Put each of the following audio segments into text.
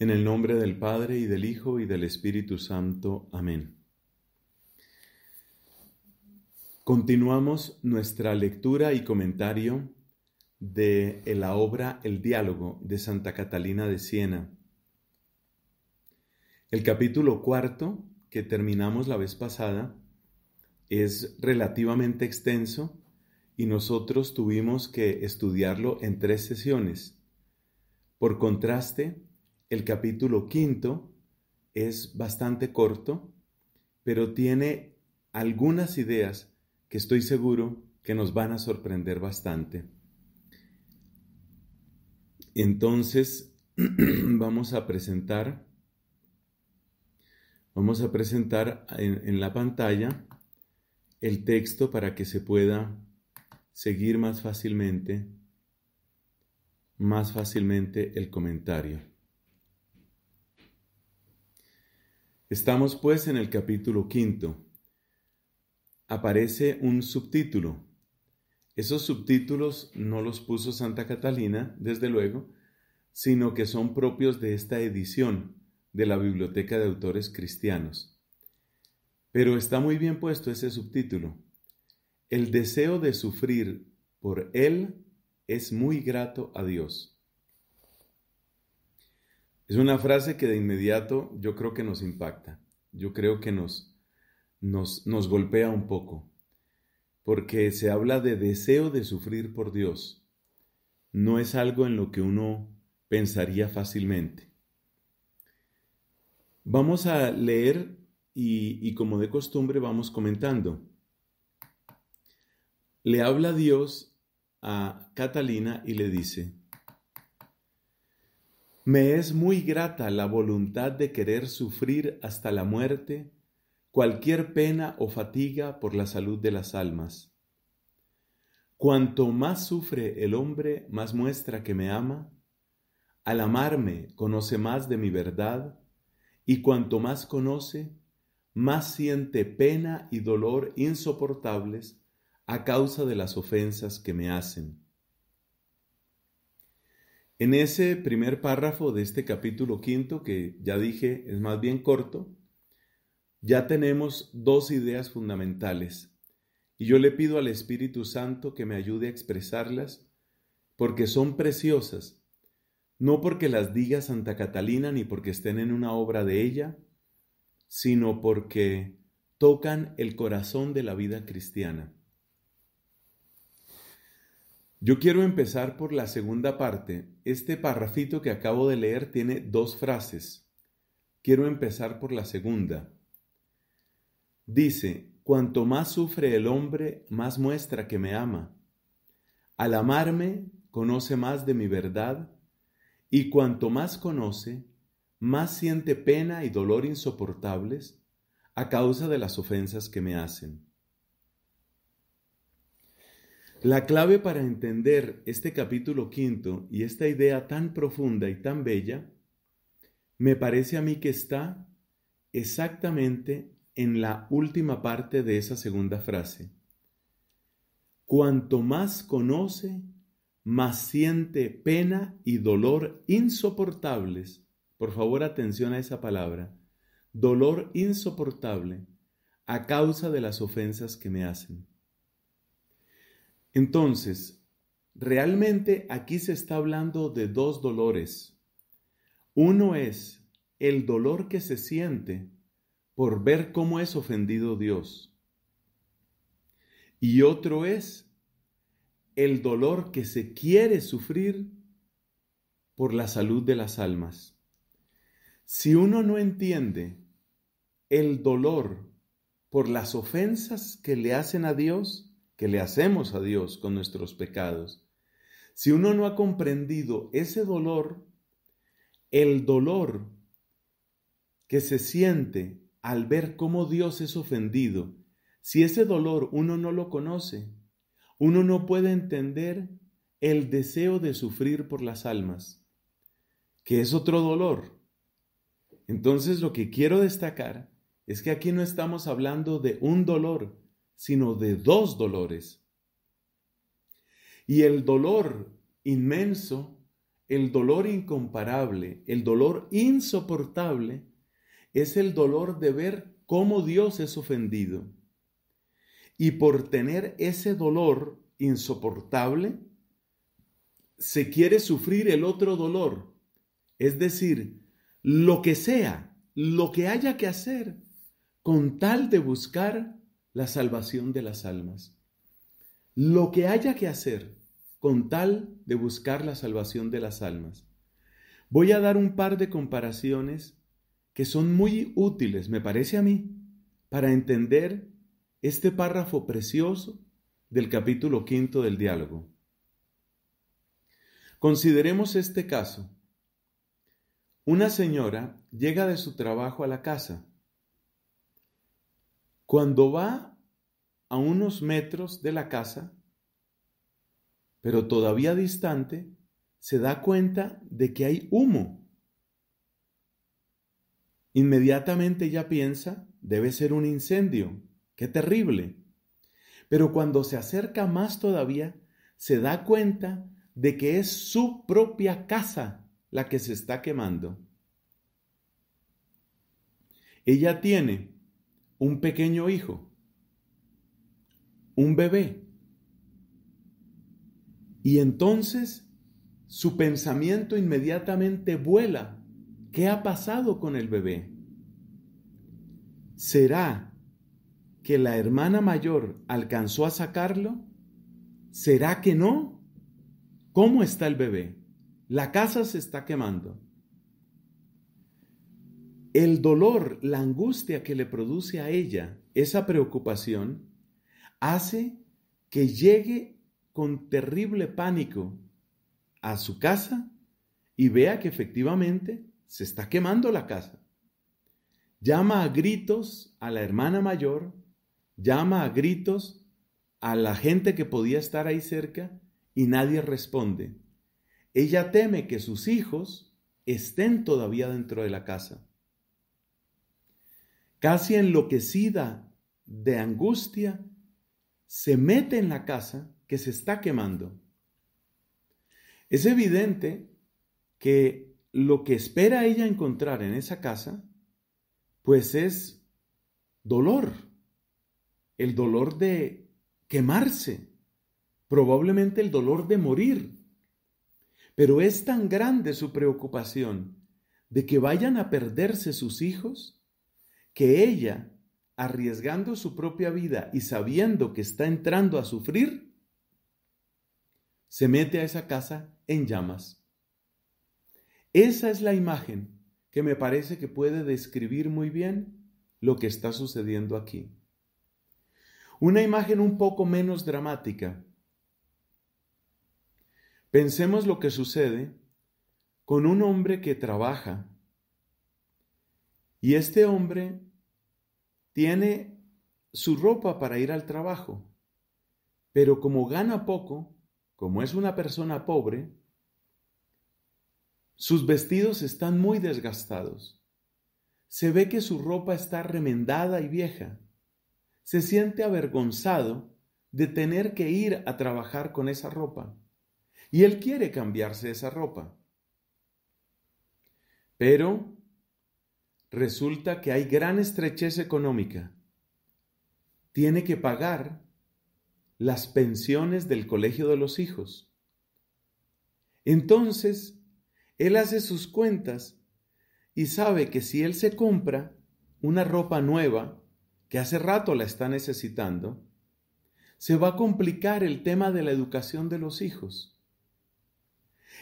En el nombre del Padre y del Hijo y del Espíritu Santo. Amén. Continuamos nuestra lectura y comentario de eh, la obra El diálogo de Santa Catalina de Siena. El capítulo cuarto, que terminamos la vez pasada, es relativamente extenso y nosotros tuvimos que estudiarlo en tres sesiones. Por contraste, el capítulo quinto es bastante corto, pero tiene algunas ideas que estoy seguro que nos van a sorprender bastante. Entonces, vamos a presentar, vamos a presentar en, la pantalla el texto para que se pueda seguir más fácilmente, más fácilmente el comentario. Estamos pues en el capítulo quinto. Aparece un subtítulo. Esos subtítulos no los puso Santa Catalina, desde luego, sino que son propios de esta edición de la Biblioteca de Autores Cristianos. Pero está muy bien puesto ese subtítulo. El deseo de sufrir por Él es muy grato a Dios. Es una frase que de inmediato yo creo que nos impacta, yo creo que nos, nos, golpea un poco, porque se habla de deseo de sufrir por Dios. No es algo en lo que uno pensaría fácilmente. Vamos a leer y, como de costumbre vamos comentando. Le habla Dios a Catalina y le dice, me es muy grata la voluntad de querer sufrir hasta la muerte cualquier pena o fatiga por la salud de las almas. Cuanto más sufre el hombre, más muestra que me ama. Al amarme, conoce más de mi verdad, y cuanto más conoce, más siente pena y dolor insoportables a causa de las ofensas que me hacen. En ese primer párrafo de este capítulo quinto, que ya dije es más bien corto, ya tenemos dos ideas fundamentales. Y yo le pido al Espíritu Santo que me ayude a expresarlas porque son preciosas, no porque las diga Santa Catalina ni porque estén en una obra de ella, sino porque tocan el corazón de la vida cristiana. Yo quiero empezar por la segunda parte. Este parrafito que acabo de leer tiene dos frases. Quiero empezar por la segunda. Dice, cuanto más sufre el hombre, más muestra que me ama. Al amarme, conoce más de mi verdad, y cuanto más conoce, más siente pena y dolor insoportables a causa de las ofensas que me hacen. La clave para entender este capítulo quinto y esta idea tan profunda y tan bella, me parece a mí que está exactamente en la última parte de esa segunda frase. Cuanto más conoce, más siente pena y dolor insoportables. Por favor, atención a esa palabra. Dolor insoportable a causa de las ofensas que me hacen. Entonces, realmente aquí se está hablando de dos dolores. Uno es el dolor que se siente por ver cómo es ofendido Dios. Y otro es el dolor que se quiere sufrir por la salud de las almas. Si uno no entiende el dolor por las ofensas que le hacen a Dios, que le hacemos a Dios con nuestros pecados. Si uno no ha comprendido ese dolor, el dolor que se siente al ver cómo Dios es ofendido, si ese dolor uno no lo conoce, uno no puede entender el deseo de sufrir por las almas, que es otro dolor. Entonces lo que quiero destacar es que aquí no estamos hablando de un dolor, sino de dos dolores. Y el dolor inmenso, el dolor incomparable, el dolor insoportable, es el dolor de ver cómo Dios es ofendido. Y por tener ese dolor insoportable, se quiere sufrir el otro dolor. Es decir, lo que sea, lo que haya que hacer, con tal de buscar la salvación de las almas. Lo que haya que hacer con tal de buscar la salvación de las almas. Voy a dar un par de comparaciones que son muy útiles, me parece a mí, para entender este párrafo precioso del capítulo quinto del diálogo. Consideremos este caso. Una señora llega de su trabajo a la casa. Cuando va a unos metros de la casa, pero todavía distante, se da cuenta de que hay humo. Inmediatamente ella piensa, debe ser un incendio, qué terrible. Pero cuando se acerca más todavía, se da cuenta de que es su propia casa la que se está quemando. Ella tiene un pequeño hijo un bebé. Y entonces su pensamiento inmediatamente vuela. ¿Qué ha pasado con el bebé? ¿Será que la hermana mayor alcanzó a sacarlo? ¿Será que no? ¿Cómo está el bebé? La casa se está quemando. El dolor, la angustia que le produce a ella esa preocupación, hace que llegue con terrible pánico a su casa y vea que efectivamente se está quemando la casa. Llama a gritos a la hermana mayor, llama a gritos a la gente que podía estar ahí cerca y nadie responde. Ella teme que sus hijos estén todavía dentro de la casa. Casi enloquecida de angustia, se mete en la casa que se está quemando. Es evidente que lo que espera ella encontrar en esa casa, pues es dolor, el dolor de quemarse, probablemente el dolor de morir. Pero es tan grande su preocupación de que vayan a perderse sus hijos, que ella arriesgando su propia vida y sabiendo que está entrando a sufrir, se mete a esa casa en llamas. Esa es la imagen que me parece que puede describir muy bien lo que está sucediendo aquí. Una imagen un poco menos dramática. Pensemos lo que sucede con un hombre que trabaja y este hombre tiene su ropa para ir al trabajo, pero como gana poco, como es una persona pobre, sus vestidos están muy desgastados. Se ve que su ropa está remendada y vieja. Se siente avergonzado de tener que ir a trabajar con esa ropa. Y él quiere cambiarse esa ropa. Pero resulta que hay gran estrechez económica. Tiene que pagar las pensiones del colegio de los hijos. Entonces, él hace sus cuentas y sabe que si él se compra una ropa nueva, que hace rato la está necesitando, se va a complicar el tema de la educación de los hijos.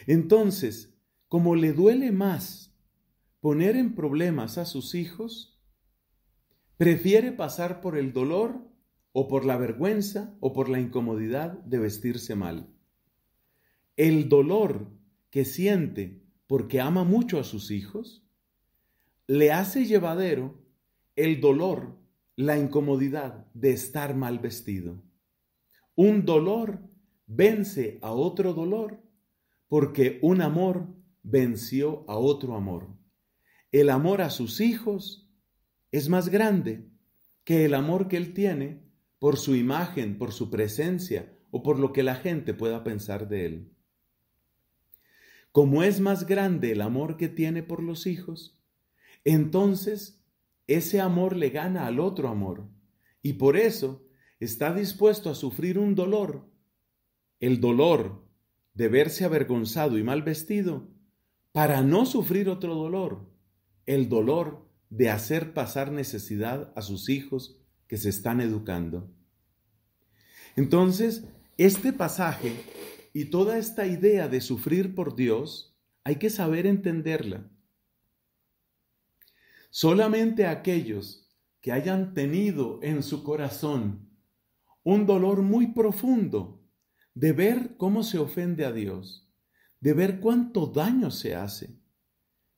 Entonces, como le duele más poner en problemas a sus hijos, prefiere pasar por el dolor o por la vergüenza o por la incomodidad de vestirse mal. El dolor que siente porque ama mucho a sus hijos, le hace llevadero el dolor, la incomodidad de estar mal vestido. Un dolor vence a otro dolor porque un amor venció a otro amor el amor a sus hijos es más grande que el amor que él tiene por su imagen, por su presencia o por lo que la gente pueda pensar de él. Como es más grande el amor que tiene por los hijos, entonces ese amor le gana al otro amor y por eso está dispuesto a sufrir un dolor, el dolor de verse avergonzado y mal vestido, para no sufrir otro dolor, el dolor de hacer pasar necesidad a sus hijos que se están educando. Entonces, este pasaje y toda esta idea de sufrir por Dios, hay que saber entenderla. Solamente aquellos que hayan tenido en su corazón un dolor muy profundo de ver cómo se ofende a Dios, de ver cuánto daño se hace,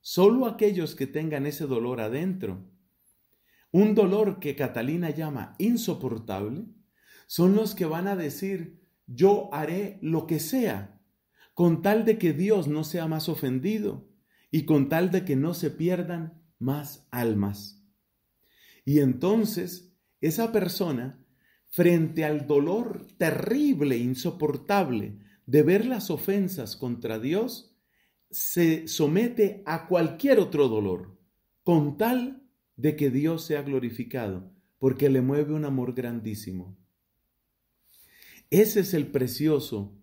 Solo aquellos que tengan ese dolor adentro, un dolor que Catalina llama insoportable, son los que van a decir, yo haré lo que sea, con tal de que Dios no sea más ofendido y con tal de que no se pierdan más almas. Y entonces esa persona, frente al dolor terrible, insoportable de ver las ofensas contra Dios, se somete a cualquier otro dolor, con tal de que Dios sea glorificado, porque le mueve un amor grandísimo. Ese es el precioso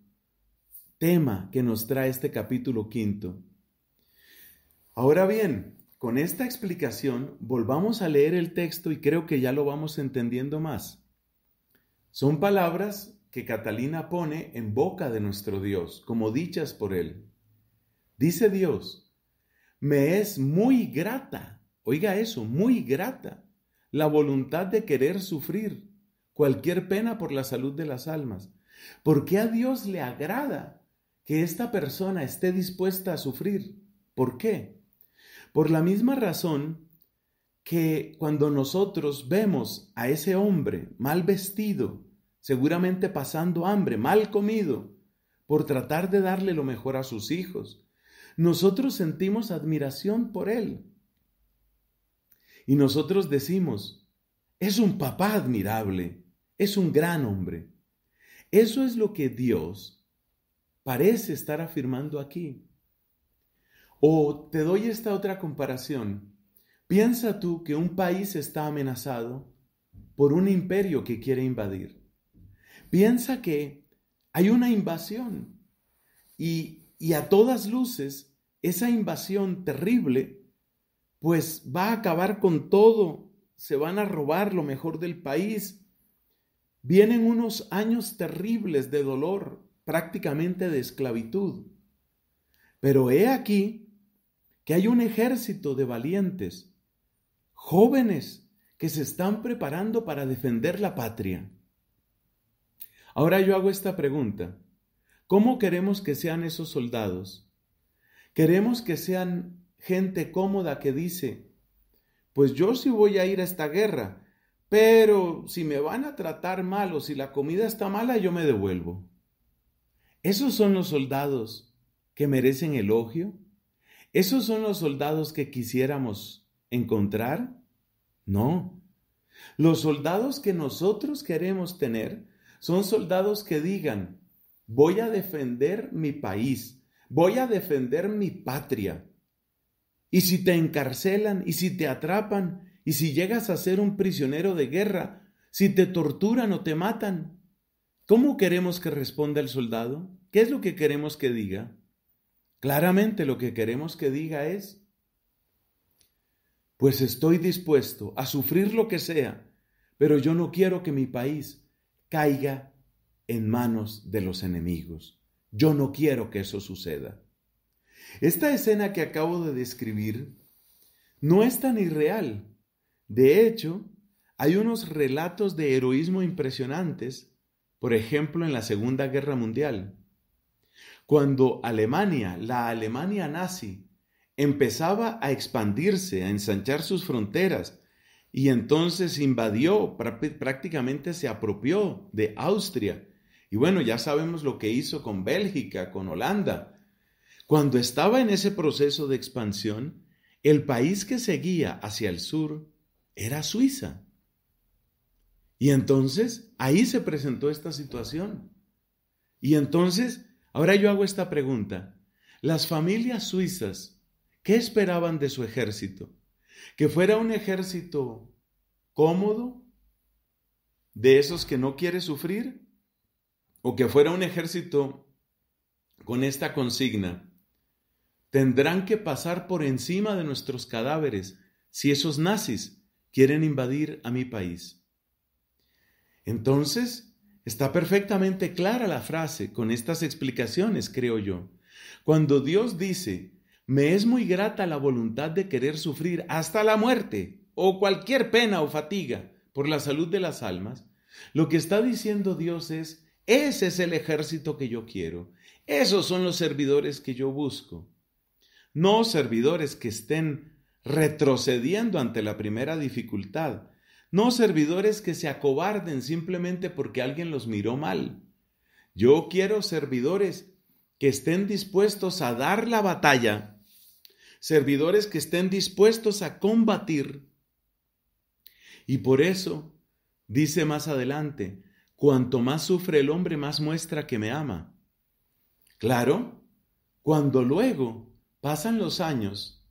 tema que nos trae este capítulo quinto. Ahora bien, con esta explicación, volvamos a leer el texto y creo que ya lo vamos entendiendo más. Son palabras que Catalina pone en boca de nuestro Dios, como dichas por él. Dice Dios, me es muy grata, oiga eso, muy grata la voluntad de querer sufrir cualquier pena por la salud de las almas. Porque a Dios le agrada que esta persona esté dispuesta a sufrir. ¿Por qué? Por la misma razón que cuando nosotros vemos a ese hombre mal vestido, seguramente pasando hambre, mal comido, por tratar de darle lo mejor a sus hijos, nosotros sentimos admiración por Él. Y nosotros decimos, es un papá admirable, es un gran hombre. Eso es lo que Dios parece estar afirmando aquí. O te doy esta otra comparación. Piensa tú que un país está amenazado por un imperio que quiere invadir. Piensa que hay una invasión y y a todas luces, esa invasión terrible, pues va a acabar con todo, se van a robar lo mejor del país. Vienen unos años terribles de dolor, prácticamente de esclavitud. Pero he aquí que hay un ejército de valientes, jóvenes, que se están preparando para defender la patria. Ahora yo hago esta pregunta. ¿Cómo queremos que sean esos soldados? Queremos que sean gente cómoda que dice, pues yo sí voy a ir a esta guerra, pero si me van a tratar mal o si la comida está mala, yo me devuelvo. Esos son los soldados que merecen elogio. ¿Esos son los soldados que quisiéramos encontrar? No. Los soldados que nosotros queremos tener son soldados que digan, Voy a defender mi país. Voy a defender mi patria. Y si te encarcelan, y si te atrapan, y si llegas a ser un prisionero de guerra, si te torturan o te matan, ¿cómo queremos que responda el soldado? ¿Qué es lo que queremos que diga? Claramente lo que queremos que diga es, pues estoy dispuesto a sufrir lo que sea, pero yo no quiero que mi país caiga en manos de los enemigos. Yo no quiero que eso suceda. Esta escena que acabo de describir no es tan irreal. De hecho, hay unos relatos de heroísmo impresionantes, por ejemplo en la Segunda Guerra Mundial. Cuando Alemania, la Alemania nazi, empezaba a expandirse, a ensanchar sus fronteras, y entonces invadió, prácticamente se apropió de Austria y bueno, ya sabemos lo que hizo con Bélgica, con Holanda. Cuando estaba en ese proceso de expansión, el país que seguía hacia el sur era Suiza. Y entonces ahí se presentó esta situación. Y entonces, ahora yo hago esta pregunta. Las familias suizas, ¿qué esperaban de su ejército? ¿Que fuera un ejército cómodo? ¿De esos que no quiere sufrir? o que fuera un ejército con esta consigna, tendrán que pasar por encima de nuestros cadáveres si esos nazis quieren invadir a mi país. Entonces, está perfectamente clara la frase con estas explicaciones, creo yo. Cuando Dios dice, me es muy grata la voluntad de querer sufrir hasta la muerte o cualquier pena o fatiga por la salud de las almas, lo que está diciendo Dios es, ese es el ejército que yo quiero. Esos son los servidores que yo busco. No servidores que estén retrocediendo ante la primera dificultad. No servidores que se acobarden simplemente porque alguien los miró mal. Yo quiero servidores que estén dispuestos a dar la batalla. Servidores que estén dispuestos a combatir. Y por eso, dice más adelante, Cuanto más sufre el hombre, más muestra que me ama. Claro, cuando luego pasan los años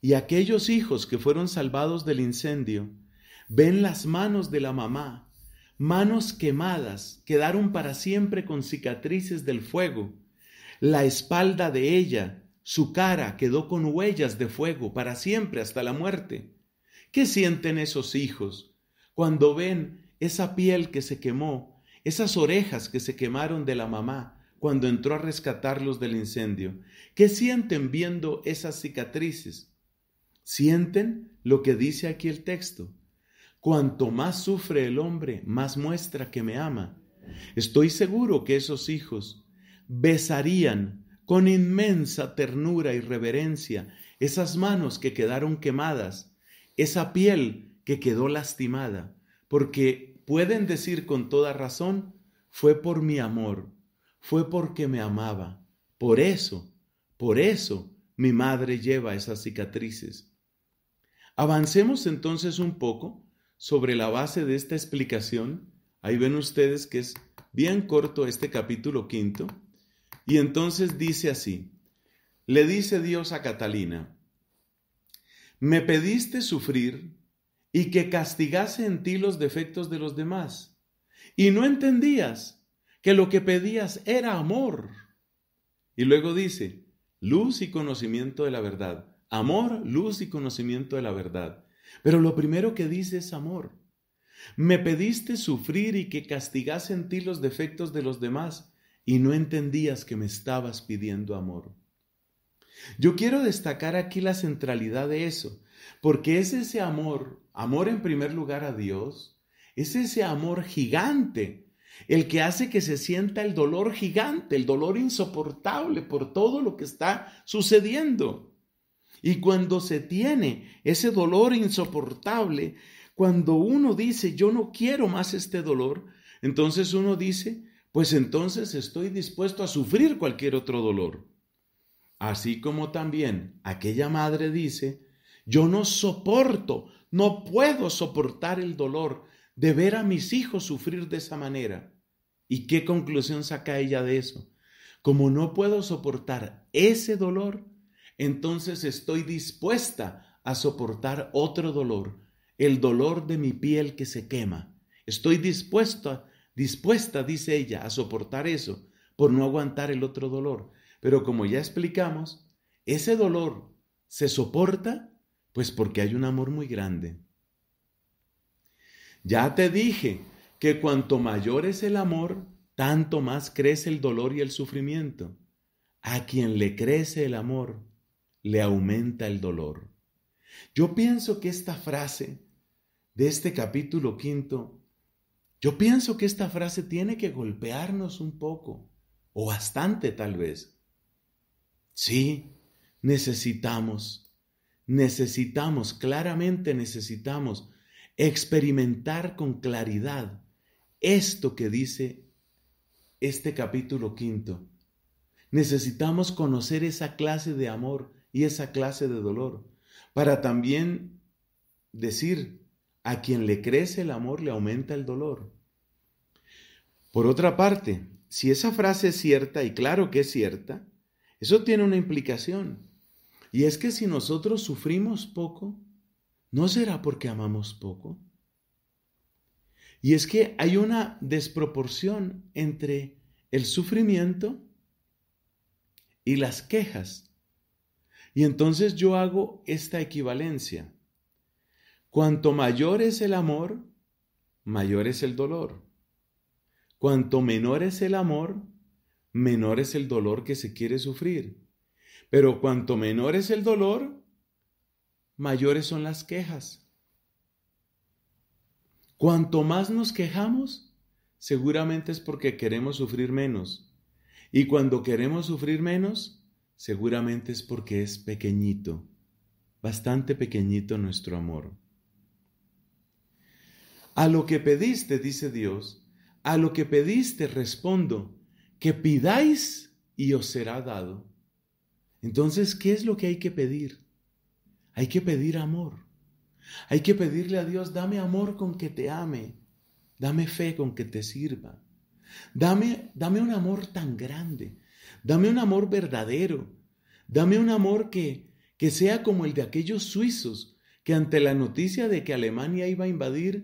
y aquellos hijos que fueron salvados del incendio ven las manos de la mamá, manos quemadas, quedaron para siempre con cicatrices del fuego, la espalda de ella, su cara quedó con huellas de fuego para siempre hasta la muerte. ¿Qué sienten esos hijos cuando ven esa piel que se quemó esas orejas que se quemaron de la mamá cuando entró a rescatarlos del incendio. ¿Qué sienten viendo esas cicatrices? Sienten lo que dice aquí el texto. Cuanto más sufre el hombre, más muestra que me ama. Estoy seguro que esos hijos besarían con inmensa ternura y reverencia esas manos que quedaron quemadas, esa piel que quedó lastimada, porque pueden decir con toda razón, fue por mi amor, fue porque me amaba. Por eso, por eso mi madre lleva esas cicatrices. Avancemos entonces un poco sobre la base de esta explicación. Ahí ven ustedes que es bien corto este capítulo quinto. Y entonces dice así, le dice Dios a Catalina, me pediste sufrir y que castigase en ti los defectos de los demás. Y no entendías que lo que pedías era amor. Y luego dice, luz y conocimiento de la verdad. Amor, luz y conocimiento de la verdad. Pero lo primero que dice es amor. Me pediste sufrir y que castigase en ti los defectos de los demás, y no entendías que me estabas pidiendo amor. Yo quiero destacar aquí la centralidad de eso, porque es ese amor, amor en primer lugar a Dios, es ese amor gigante el que hace que se sienta el dolor gigante, el dolor insoportable por todo lo que está sucediendo. Y cuando se tiene ese dolor insoportable, cuando uno dice, yo no quiero más este dolor, entonces uno dice, pues entonces estoy dispuesto a sufrir cualquier otro dolor. Así como también aquella madre dice, yo no soporto, no puedo soportar el dolor de ver a mis hijos sufrir de esa manera. ¿Y qué conclusión saca ella de eso? Como no puedo soportar ese dolor, entonces estoy dispuesta a soportar otro dolor, el dolor de mi piel que se quema. Estoy dispuesta, dispuesta, dice ella, a soportar eso por no aguantar el otro dolor. Pero como ya explicamos, ese dolor se soporta pues porque hay un amor muy grande. Ya te dije que cuanto mayor es el amor, tanto más crece el dolor y el sufrimiento. A quien le crece el amor, le aumenta el dolor. Yo pienso que esta frase de este capítulo quinto, yo pienso que esta frase tiene que golpearnos un poco, o bastante tal vez, Sí, necesitamos, necesitamos, claramente necesitamos experimentar con claridad esto que dice este capítulo quinto. Necesitamos conocer esa clase de amor y esa clase de dolor para también decir, a quien le crece el amor le aumenta el dolor. Por otra parte, si esa frase es cierta, y claro que es cierta, eso tiene una implicación. Y es que si nosotros sufrimos poco, ¿no será porque amamos poco? Y es que hay una desproporción entre el sufrimiento y las quejas. Y entonces yo hago esta equivalencia. Cuanto mayor es el amor, mayor es el dolor. Cuanto menor es el amor, menor es el dolor que se quiere sufrir. Pero cuanto menor es el dolor, mayores son las quejas. Cuanto más nos quejamos, seguramente es porque queremos sufrir menos. Y cuando queremos sufrir menos, seguramente es porque es pequeñito, bastante pequeñito nuestro amor. A lo que pediste, dice Dios, a lo que pediste respondo que pidáis y os será dado. Entonces, ¿qué es lo que hay que pedir? Hay que pedir amor. Hay que pedirle a Dios, dame amor con que te ame, dame fe con que te sirva, dame, dame un amor tan grande, dame un amor verdadero, dame un amor que, que sea como el de aquellos suizos que ante la noticia de que Alemania iba a invadir,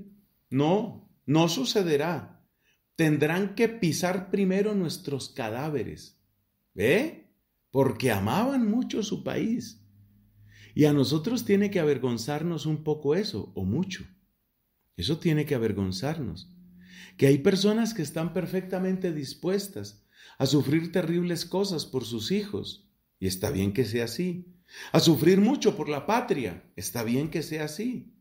no, no sucederá tendrán que pisar primero nuestros cadáveres. ¿eh?, Porque amaban mucho su país. Y a nosotros tiene que avergonzarnos un poco eso, o mucho. Eso tiene que avergonzarnos. Que hay personas que están perfectamente dispuestas a sufrir terribles cosas por sus hijos. Y está bien que sea así. A sufrir mucho por la patria. Está bien que sea así.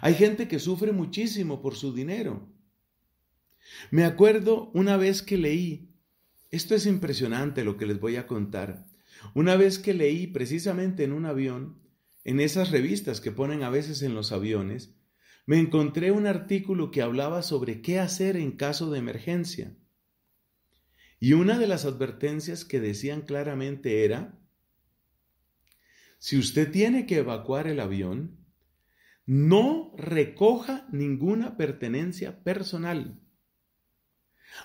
Hay gente que sufre muchísimo por su dinero. Me acuerdo una vez que leí, esto es impresionante lo que les voy a contar, una vez que leí precisamente en un avión, en esas revistas que ponen a veces en los aviones, me encontré un artículo que hablaba sobre qué hacer en caso de emergencia. Y una de las advertencias que decían claramente era, si usted tiene que evacuar el avión, no recoja ninguna pertenencia personal.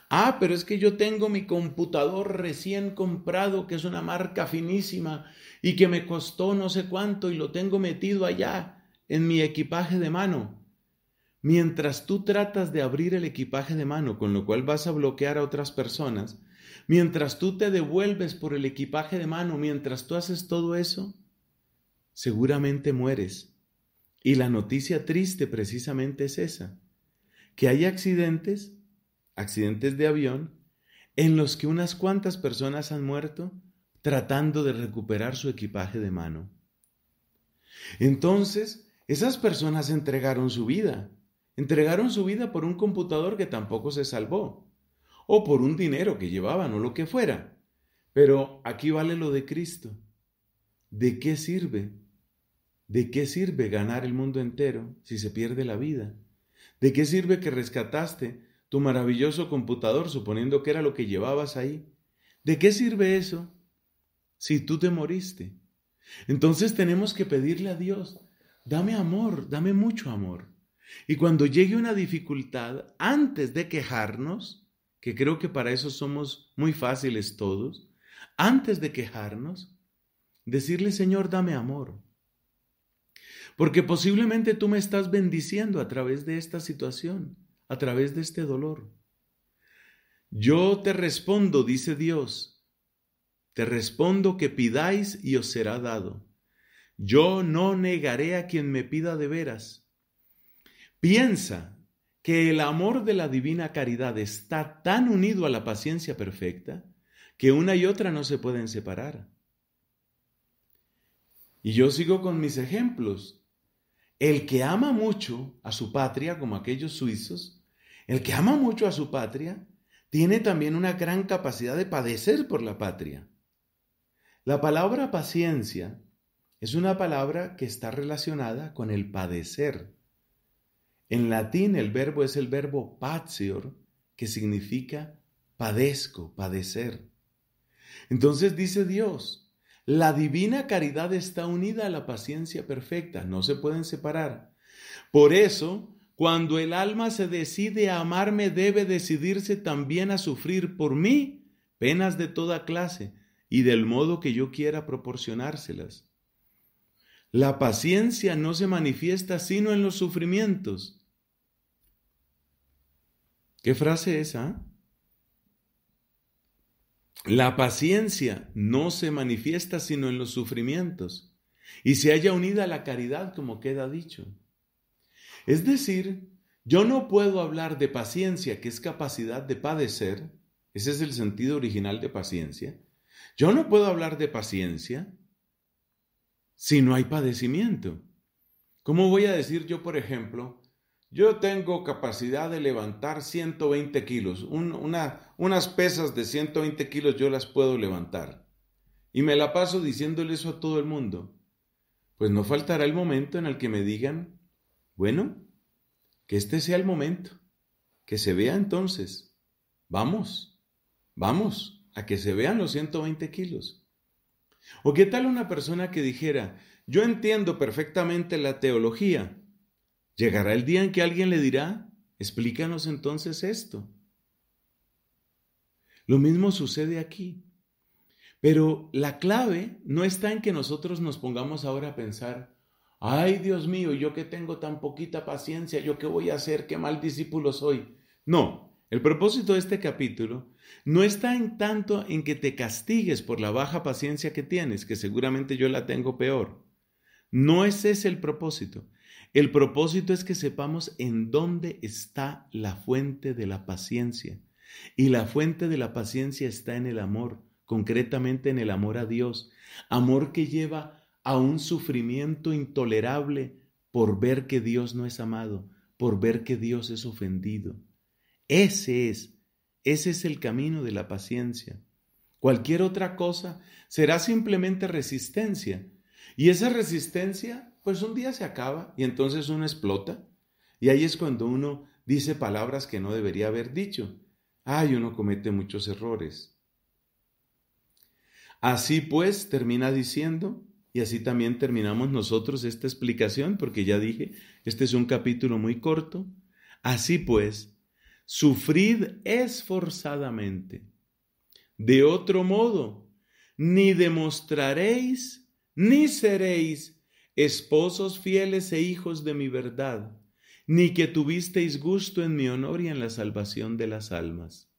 Ah, pero es que yo tengo mi computador recién comprado, que es una marca finísima y que me costó no sé cuánto y lo tengo metido allá en mi equipaje de mano. Mientras tú tratas de abrir el equipaje de mano, con lo cual vas a bloquear a otras personas, mientras tú te devuelves por el equipaje de mano, mientras tú haces todo eso, seguramente mueres. Y la noticia triste precisamente es esa, que hay accidentes accidentes de avión en los que unas cuantas personas han muerto tratando de recuperar su equipaje de mano. Entonces, esas personas entregaron su vida, entregaron su vida por un computador que tampoco se salvó, o por un dinero que llevaban o lo que fuera. Pero aquí vale lo de Cristo. ¿De qué sirve? ¿De qué sirve ganar el mundo entero si se pierde la vida? ¿De qué sirve que rescataste tu maravilloso computador, suponiendo que era lo que llevabas ahí. ¿De qué sirve eso si tú te moriste? Entonces tenemos que pedirle a Dios, dame amor, dame mucho amor. Y cuando llegue una dificultad, antes de quejarnos, que creo que para eso somos muy fáciles todos, antes de quejarnos, decirle, Señor, dame amor. Porque posiblemente tú me estás bendiciendo a través de esta situación a través de este dolor. Yo te respondo, dice Dios, te respondo que pidáis y os será dado. Yo no negaré a quien me pida de veras. Piensa que el amor de la divina caridad está tan unido a la paciencia perfecta que una y otra no se pueden separar. Y yo sigo con mis ejemplos. El que ama mucho a su patria, como aquellos suizos, el que ama mucho a su patria tiene también una gran capacidad de padecer por la patria. La palabra paciencia es una palabra que está relacionada con el padecer. En latín el verbo es el verbo patior, que significa padezco, padecer. Entonces dice Dios, la divina caridad está unida a la paciencia perfecta, no se pueden separar. Por eso, cuando el alma se decide a amarme, debe decidirse también a sufrir por mí penas de toda clase y del modo que yo quiera proporcionárselas. La paciencia no se manifiesta sino en los sufrimientos. ¿Qué frase esa? ¿ah? La paciencia no se manifiesta sino en los sufrimientos y se halla unida a la caridad como queda dicho. Es decir, yo no puedo hablar de paciencia, que es capacidad de padecer, ese es el sentido original de paciencia, yo no puedo hablar de paciencia si no hay padecimiento. ¿Cómo voy a decir yo, por ejemplo, yo tengo capacidad de levantar 120 kilos, unas pesas de 120 kilos yo las puedo levantar? Y me la paso diciéndole eso a todo el mundo. Pues no faltará el momento en el que me digan, bueno, que este sea el momento, que se vea entonces. Vamos, vamos, a que se vean los 120 kilos. ¿O qué tal una persona que dijera, yo entiendo perfectamente la teología? Llegará el día en que alguien le dirá, explícanos entonces esto. Lo mismo sucede aquí. Pero la clave no está en que nosotros nos pongamos ahora a pensar, Ay, Dios mío, yo que tengo tan poquita paciencia, yo qué voy a hacer, qué mal discípulo soy. No, el propósito de este capítulo no está en tanto en que te castigues por la baja paciencia que tienes, que seguramente yo la tengo peor. No ese es el propósito. El propósito es que sepamos en dónde está la fuente de la paciencia. Y la fuente de la paciencia está en el amor, concretamente en el amor a Dios, amor que lleva a un sufrimiento intolerable por ver que Dios no es amado, por ver que Dios es ofendido. Ese es, ese es el camino de la paciencia. Cualquier otra cosa será simplemente resistencia. Y esa resistencia, pues un día se acaba y entonces uno explota. Y ahí es cuando uno dice palabras que no debería haber dicho. Ay, uno comete muchos errores. Así pues, termina diciendo, y así también terminamos nosotros esta explicación, porque ya dije, este es un capítulo muy corto. Así pues, sufrid esforzadamente. De otro modo, ni demostraréis, ni seréis esposos fieles e hijos de mi verdad, ni que tuvisteis gusto en mi honor y en la salvación de las almas.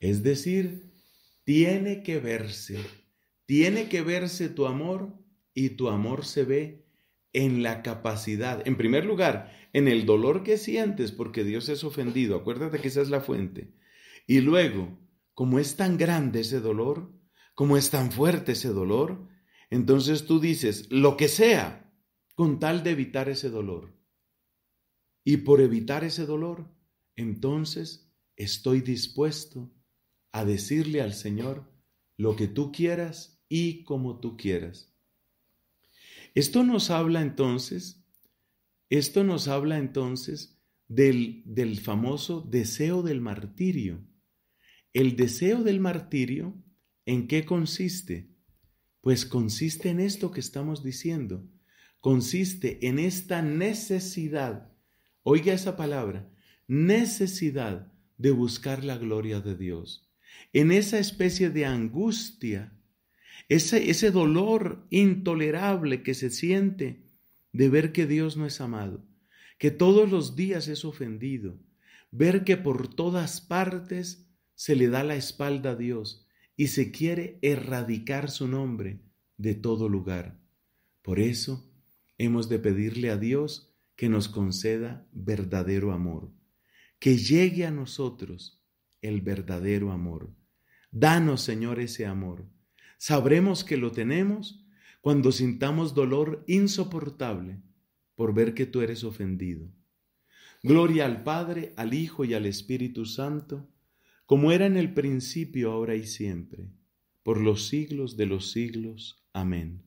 Es decir, tiene que verse tiene que verse tu amor y tu amor se ve en la capacidad, en primer lugar, en el dolor que sientes porque Dios es ofendido, acuérdate que esa es la fuente. Y luego, como es tan grande ese dolor, como es tan fuerte ese dolor, entonces tú dices, lo que sea, con tal de evitar ese dolor. Y por evitar ese dolor, entonces estoy dispuesto a decirle al Señor, lo que tú quieras, y como tú quieras. Esto nos habla entonces, esto nos habla entonces del, del famoso deseo del martirio. El deseo del martirio, ¿en qué consiste? Pues consiste en esto que estamos diciendo. Consiste en esta necesidad, oiga esa palabra, necesidad de buscar la gloria de Dios. En esa especie de angustia ese, dolor intolerable que se siente de ver que Dios no es amado, que todos los días es ofendido, ver que por todas partes se le da la espalda a Dios y se quiere erradicar su nombre de todo lugar. Por eso hemos de pedirle a Dios que nos conceda verdadero amor, que llegue a nosotros el verdadero amor. Danos, Señor, ese amor. Sabremos que lo tenemos cuando sintamos dolor insoportable por ver que tú eres ofendido. Gloria al Padre, al Hijo y al Espíritu Santo, como era en el principio, ahora y siempre, por los siglos de los siglos. Amén.